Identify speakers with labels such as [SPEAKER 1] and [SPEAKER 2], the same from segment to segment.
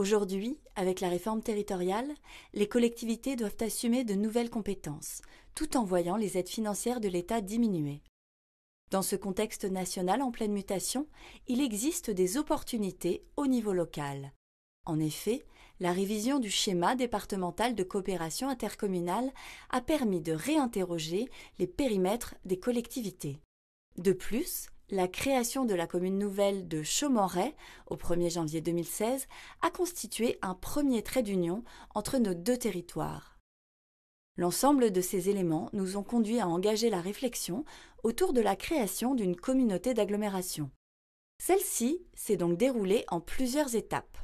[SPEAKER 1] Aujourd'hui, avec la réforme territoriale, les collectivités doivent assumer de nouvelles compétences, tout en voyant les aides financières de l'État diminuer. Dans ce contexte national en pleine mutation, il existe des opportunités au niveau local. En effet, la révision du schéma départemental de coopération intercommunale a permis de réinterroger les périmètres des collectivités. De plus, la création de la commune nouvelle de Chaumont-Ray au 1er janvier 2016 a constitué un premier trait d'union entre nos deux territoires. L'ensemble de ces éléments nous ont conduit à engager la réflexion autour de la création d'une communauté d'agglomération. Celle-ci s'est donc déroulée en plusieurs étapes.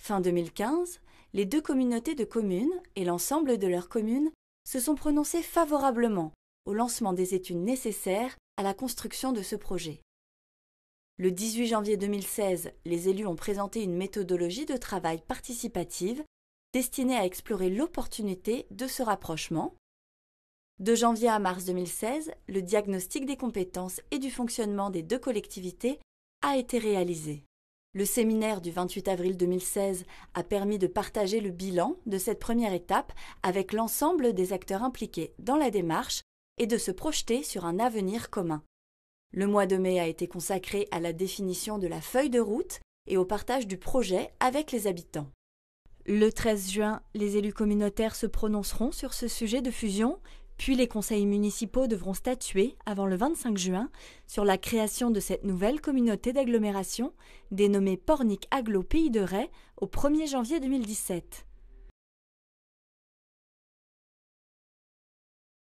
[SPEAKER 1] Fin 2015, les deux communautés de communes et l'ensemble de leurs communes se sont prononcées favorablement au lancement des études nécessaires à la construction de ce projet. Le 18 janvier 2016, les élus ont présenté une méthodologie de travail participative destinée à explorer l'opportunité de ce rapprochement. De janvier à mars 2016, le diagnostic des compétences et du fonctionnement des deux collectivités a été réalisé. Le séminaire du 28 avril 2016 a permis de partager le bilan de cette première étape avec l'ensemble des acteurs impliqués dans la démarche et de se projeter sur un avenir commun. Le mois de mai a été consacré à la définition de la feuille de route et au partage du projet avec les habitants. Le 13 juin, les élus communautaires se prononceront sur ce sujet de fusion, puis les conseils municipaux devront statuer avant le 25 juin sur la création de cette nouvelle communauté d'agglomération dénommée Pornic Aglo Pays de Ray au 1er janvier 2017.